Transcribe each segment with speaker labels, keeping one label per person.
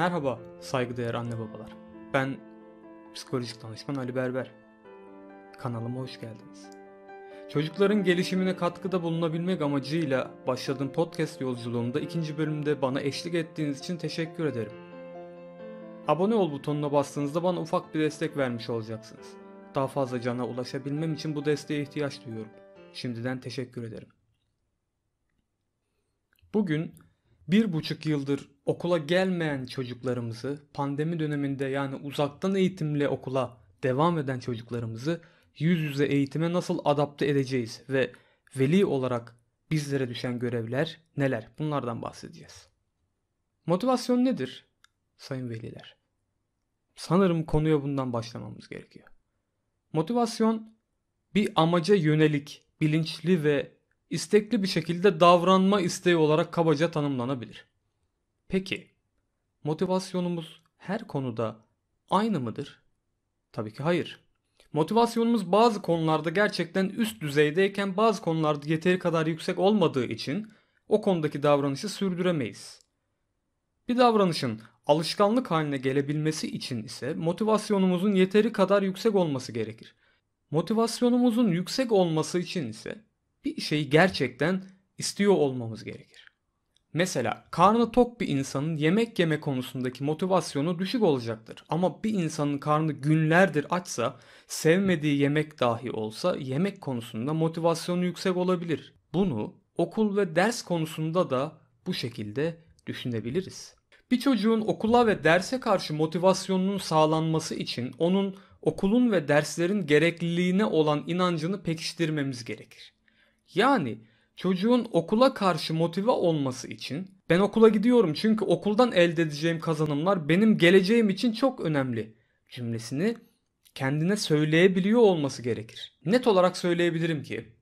Speaker 1: Merhaba saygıdeğer anne babalar. Ben psikolojik danışman Ali Berber. Kanalıma hoş geldiniz. Çocukların gelişimine katkıda bulunabilmek amacıyla başladığım podcast yolculuğumda ikinci bölümde bana eşlik ettiğiniz için teşekkür ederim. Abone ol butonuna bastığınızda bana ufak bir destek vermiş olacaksınız. Daha fazla cana ulaşabilmem için bu desteğe ihtiyaç duyuyorum. Şimdiden teşekkür ederim. Bugün bir buçuk yıldır okula gelmeyen çocuklarımızı, pandemi döneminde yani uzaktan eğitimle okula devam eden çocuklarımızı yüz yüze eğitime nasıl adapte edeceğiz ve veli olarak bizlere düşen görevler neler? Bunlardan bahsedeceğiz. Motivasyon nedir sayın veliler? Sanırım konuya bundan başlamamız gerekiyor. Motivasyon bir amaca yönelik, bilinçli ve istekli bir şekilde davranma isteği olarak kabaca tanımlanabilir. Peki, motivasyonumuz her konuda aynı mıdır? Tabii ki hayır. Motivasyonumuz bazı konularda gerçekten üst düzeydeyken bazı konularda yeteri kadar yüksek olmadığı için o konudaki davranışı sürdüremeyiz. Bir davranışın alışkanlık haline gelebilmesi için ise motivasyonumuzun yeteri kadar yüksek olması gerekir. Motivasyonumuzun yüksek olması için ise bir şeyi gerçekten istiyor olmamız gerekir. Mesela karnı tok bir insanın yemek yeme konusundaki motivasyonu düşük olacaktır. Ama bir insanın karnı günlerdir açsa, sevmediği yemek dahi olsa yemek konusunda motivasyonu yüksek olabilir. Bunu okul ve ders konusunda da bu şekilde düşünebiliriz. Bir çocuğun okula ve derse karşı motivasyonunun sağlanması için onun okulun ve derslerin gerekliliğine olan inancını pekiştirmemiz gerekir. Yani çocuğun okula karşı motive olması için ben okula gidiyorum çünkü okuldan elde edeceğim kazanımlar benim geleceğim için çok önemli cümlesini kendine söyleyebiliyor olması gerekir. Net olarak söyleyebilirim ki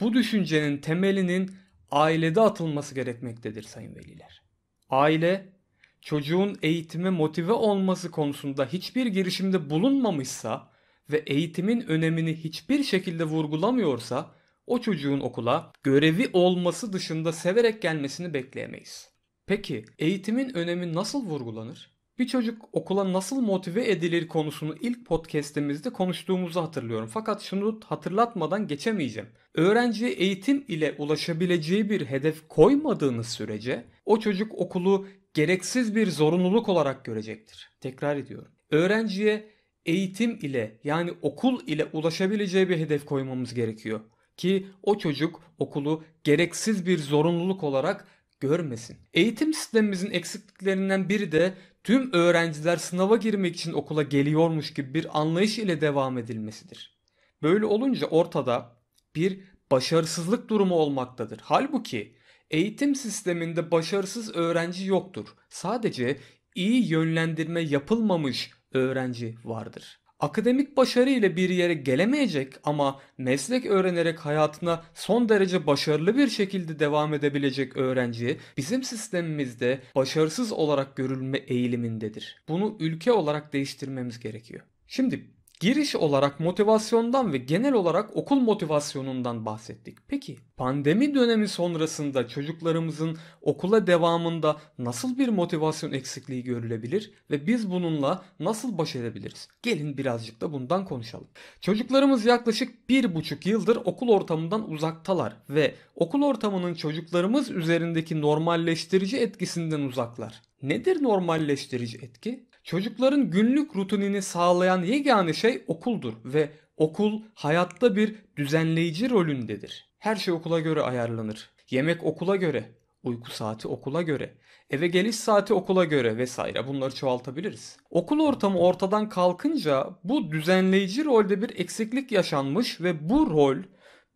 Speaker 1: bu düşüncenin temelinin ailede atılması gerekmektedir sayın veliler. Aile çocuğun eğitime motive olması konusunda hiçbir girişimde bulunmamışsa ve eğitimin önemini hiçbir şekilde vurgulamıyorsa o çocuğun okula görevi olması dışında severek gelmesini bekleyemeyiz. Peki eğitimin önemi nasıl vurgulanır? Bir çocuk okula nasıl motive edilir konusunu ilk podcast'imizde konuştuğumuzu hatırlıyorum. Fakat şunu hatırlatmadan geçemeyeceğim. Öğrenciye eğitim ile ulaşabileceği bir hedef koymadığınız sürece o çocuk okulu gereksiz bir zorunluluk olarak görecektir. Tekrar ediyorum. Öğrenciye eğitim ile yani okul ile ulaşabileceği bir hedef koymamız gerekiyor ki o çocuk okulu gereksiz bir zorunluluk olarak görmesin. Eğitim sistemimizin eksikliklerinden biri de tüm öğrenciler sınava girmek için okula geliyormuş gibi bir anlayış ile devam edilmesidir. Böyle olunca ortada bir başarısızlık durumu olmaktadır. Halbuki eğitim sisteminde başarısız öğrenci yoktur. Sadece iyi yönlendirme yapılmamış öğrenci vardır. Akademik başarı ile bir yere gelemeyecek ama meslek öğrenerek hayatına son derece başarılı bir şekilde devam edebilecek öğrenci bizim sistemimizde başarısız olarak görülme eğilimindedir. Bunu ülke olarak değiştirmemiz gerekiyor. Şimdi Giriş olarak motivasyondan ve genel olarak okul motivasyonundan bahsettik. Peki pandemi dönemi sonrasında çocuklarımızın okula devamında nasıl bir motivasyon eksikliği görülebilir ve biz bununla nasıl baş edebiliriz? Gelin birazcık da bundan konuşalım. Çocuklarımız yaklaşık bir buçuk yıldır okul ortamından uzaktalar ve okul ortamının çocuklarımız üzerindeki normalleştirici etkisinden uzaklar. Nedir normalleştirici etki? Çocukların günlük rutinini sağlayan yegane şey okuldur ve okul hayatta bir düzenleyici rolündedir. Her şey okula göre ayarlanır. Yemek okula göre, uyku saati okula göre, eve geliş saati okula göre vesaire bunları çoğaltabiliriz. Okul ortamı ortadan kalkınca bu düzenleyici rolde bir eksiklik yaşanmış ve bu rol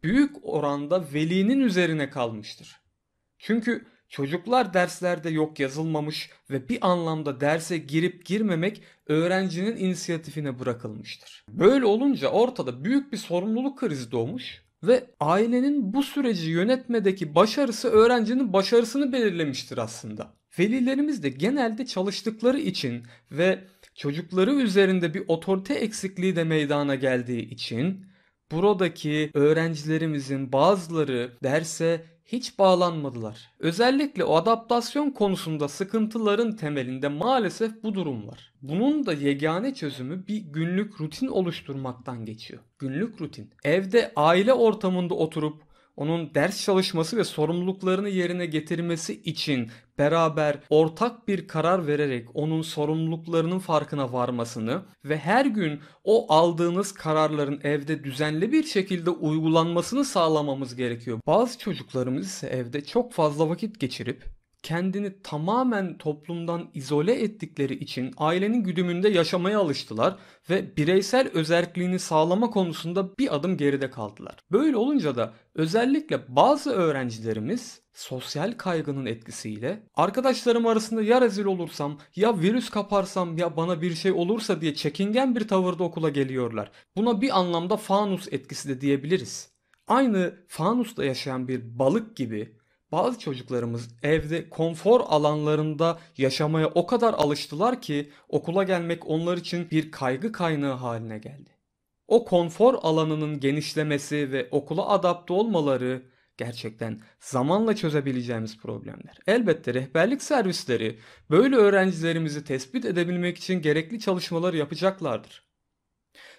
Speaker 1: büyük oranda velinin üzerine kalmıştır. Çünkü Çocuklar derslerde yok yazılmamış ve bir anlamda derse girip girmemek öğrencinin inisiyatifine bırakılmıştır. Böyle olunca ortada büyük bir sorumluluk krizi doğmuş ve ailenin bu süreci yönetmedeki başarısı öğrencinin başarısını belirlemiştir aslında. Velilerimiz de genelde çalıştıkları için ve çocukları üzerinde bir otorite eksikliği de meydana geldiği için buradaki öğrencilerimizin bazıları derse hiç bağlanmadılar. Özellikle o adaptasyon konusunda sıkıntıların temelinde maalesef bu durum var. Bunun da yegane çözümü bir günlük rutin oluşturmaktan geçiyor. Günlük rutin. Evde aile ortamında oturup onun ders çalışması ve sorumluluklarını yerine getirmesi için beraber ortak bir karar vererek onun sorumluluklarının farkına varmasını ve her gün o aldığınız kararların evde düzenli bir şekilde uygulanmasını sağlamamız gerekiyor. Bazı çocuklarımız ise evde çok fazla vakit geçirip kendini tamamen toplumdan izole ettikleri için ailenin güdümünde yaşamaya alıştılar ve bireysel özerkliğini sağlama konusunda bir adım geride kaldılar. Böyle olunca da özellikle bazı öğrencilerimiz sosyal kaygının etkisiyle arkadaşlarım arasında ya rezil olursam ya virüs kaparsam ya bana bir şey olursa diye çekingen bir tavırda okula geliyorlar. Buna bir anlamda fanus etkisi de diyebiliriz. Aynı fanusta yaşayan bir balık gibi bazı çocuklarımız evde konfor alanlarında yaşamaya o kadar alıştılar ki okula gelmek onlar için bir kaygı kaynağı haline geldi. O konfor alanının genişlemesi ve okula adapte olmaları gerçekten zamanla çözebileceğimiz problemler. Elbette rehberlik servisleri böyle öğrencilerimizi tespit edebilmek için gerekli çalışmalar yapacaklardır.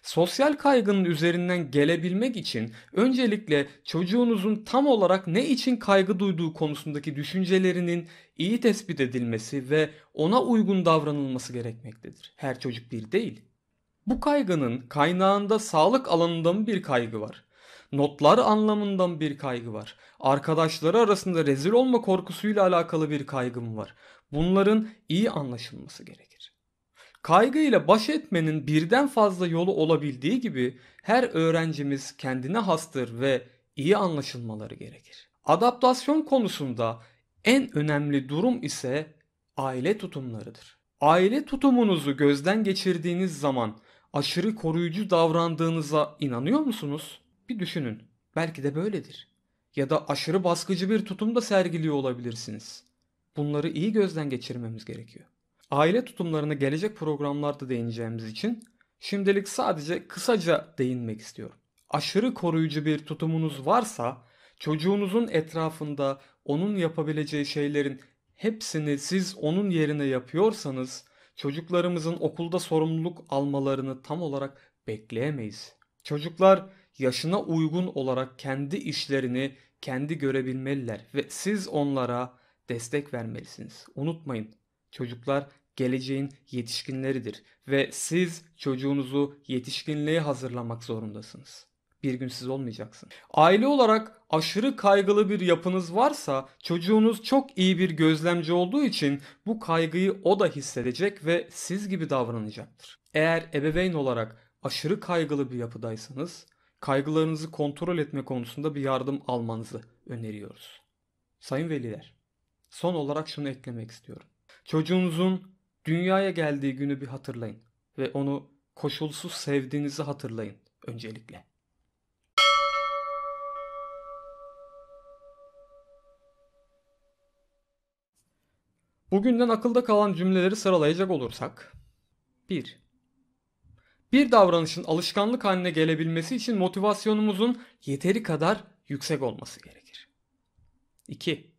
Speaker 1: Sosyal kaygının üzerinden gelebilmek için öncelikle çocuğunuzun tam olarak ne için kaygı duyduğu konusundaki düşüncelerinin iyi tespit edilmesi ve ona uygun davranılması gerekmektedir. Her çocuk bir değil. Bu kaygının kaynağında sağlık alanında mı bir kaygı var? Notlar anlamından bir kaygı var. Arkadaşları arasında rezil olma korkusuyla alakalı bir kaygım var. Bunların iyi anlaşılması gerekir. Kaygıyla baş etmenin birden fazla yolu olabildiği gibi her öğrencimiz kendine hastır ve iyi anlaşılmaları gerekir. Adaptasyon konusunda en önemli durum ise aile tutumlarıdır. Aile tutumunuzu gözden geçirdiğiniz zaman aşırı koruyucu davrandığınıza inanıyor musunuz? Bir düşünün. Belki de böyledir. Ya da aşırı baskıcı bir tutumda sergiliyor olabilirsiniz. Bunları iyi gözden geçirmemiz gerekiyor aile tutumlarını gelecek programlarda değineceğimiz için şimdilik sadece kısaca değinmek istiyorum. Aşırı koruyucu bir tutumunuz varsa çocuğunuzun etrafında onun yapabileceği şeylerin hepsini siz onun yerine yapıyorsanız çocuklarımızın okulda sorumluluk almalarını tam olarak bekleyemeyiz. Çocuklar yaşına uygun olarak kendi işlerini kendi görebilmeliler ve siz onlara destek vermelisiniz. Unutmayın Çocuklar geleceğin yetişkinleridir ve siz çocuğunuzu yetişkinliğe hazırlamak zorundasınız. Bir gün siz olmayacaksınız. Aile olarak aşırı kaygılı bir yapınız varsa çocuğunuz çok iyi bir gözlemci olduğu için bu kaygıyı o da hissedecek ve siz gibi davranacaktır. Eğer ebeveyn olarak aşırı kaygılı bir yapıdaysanız kaygılarınızı kontrol etme konusunda bir yardım almanızı öneriyoruz. Sayın veliler, son olarak şunu eklemek istiyorum. Çocuğunuzun dünyaya geldiği günü bir hatırlayın ve onu koşulsuz sevdiğinizi hatırlayın öncelikle. Bugünden akılda kalan cümleleri sıralayacak olursak 1. Bir davranışın alışkanlık haline gelebilmesi için motivasyonumuzun yeteri kadar yüksek olması gerekir. 2.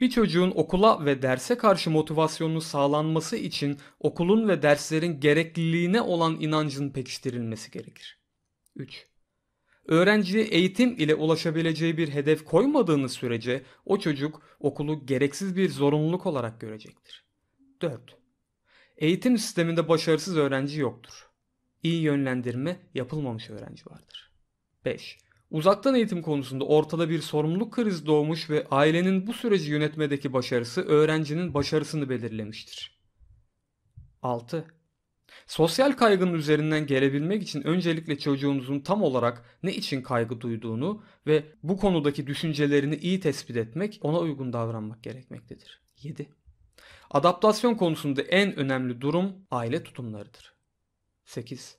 Speaker 1: Bir çocuğun okula ve derse karşı motivasyonunu sağlanması için okulun ve derslerin gerekliliğine olan inancın pekiştirilmesi gerekir. 3. Öğrenciye eğitim ile ulaşabileceği bir hedef koymadığınız sürece o çocuk okulu gereksiz bir zorunluluk olarak görecektir. 4. Eğitim sisteminde başarısız öğrenci yoktur. İyi yönlendirme yapılmamış öğrenci vardır. 5. Uzaktan eğitim konusunda ortada bir sorumluluk krizi doğmuş ve ailenin bu süreci yönetmedeki başarısı öğrencinin başarısını belirlemiştir. 6. Sosyal kaygının üzerinden gelebilmek için öncelikle çocuğunuzun tam olarak ne için kaygı duyduğunu ve bu konudaki düşüncelerini iyi tespit etmek, ona uygun davranmak gerekmektedir. 7. Adaptasyon konusunda en önemli durum aile tutumlarıdır. 8.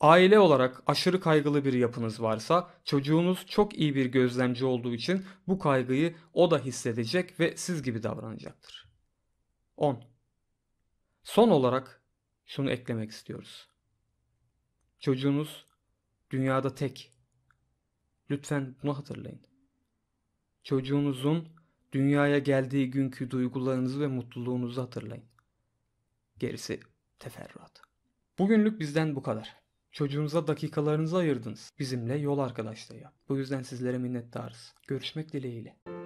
Speaker 1: Aile olarak aşırı kaygılı bir yapınız varsa çocuğunuz çok iyi bir gözlemci olduğu için bu kaygıyı o da hissedecek ve siz gibi davranacaktır. 10. Son olarak şunu eklemek istiyoruz. Çocuğunuz dünyada tek. Lütfen bunu hatırlayın. Çocuğunuzun dünyaya geldiği günkü duygularınızı ve mutluluğunuzu hatırlayın. Gerisi teferruat. Bugünlük bizden bu kadar. Çocuğunuza dakikalarınızı ayırdınız. Bizimle yol arkadaşlığı yap. Bu yüzden sizlere minnettarız. Görüşmek dileğiyle.